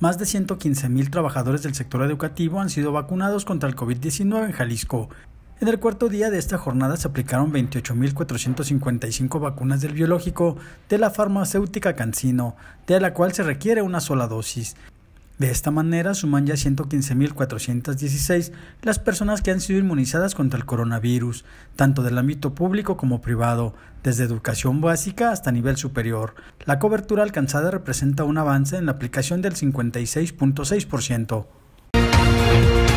más de 115 mil trabajadores del sector educativo han sido vacunados contra el COVID-19 en Jalisco. En el cuarto día de esta jornada se aplicaron 28.455 vacunas del biológico de la farmacéutica Cancino, de la cual se requiere una sola dosis. De esta manera suman ya 115.416 las personas que han sido inmunizadas contra el coronavirus, tanto del ámbito público como privado, desde educación básica hasta nivel superior. La cobertura alcanzada representa un avance en la aplicación del 56.6%.